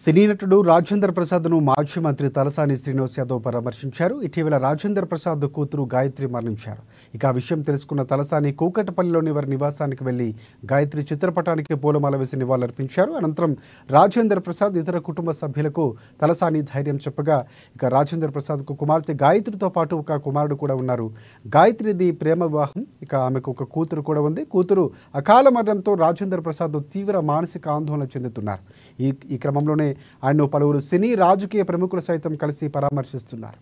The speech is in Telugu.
సినీ నటుడు రాజేంద్ర ప్రసాద్ను మాజీ మంత్రి తలసాని శ్రీనివాస్ యాదవ్ పరామర్శించారు ఇటీవల రాజేంద్ర ప్రసాద్ కూతురు గాయత్రి మరణించారు ఇక ఆ విషయం తెలుసుకున్న తలసాని కూకటపల్లిలోని వారి నివాసానికి వెళ్లి గాయత్రి చిత్రపటానికి పూలమాల వేసి నివాళులర్పించారు అనంతరం రాజేంద్ర ప్రసాద్ ఇతర కుటుంబ సభ్యులకు తలసాని ధైర్యం చెప్పగా ఇక రాజేంద్ర ప్రసాద్కు కుమార్తె గాయత్రితో పాటు ఒక కుమారుడు కూడా ఉన్నారు గాయత్రిది ప్రేమ వివాహం ఇక ఆమెకు ఒక కూతురు కూడా ఉంది కూతురు అకాల మరణంతో రాజేంద్ర ప్రసాద్ తీవ్ర మానసిక ఆందోళన చెందుతున్నారు ఈ ఈ క్రమంలోనే ఆయన పలువురు సినీ రాజకీయ ప్రముఖులు సైతం కలిసి పరామర్శిస్తున్నారు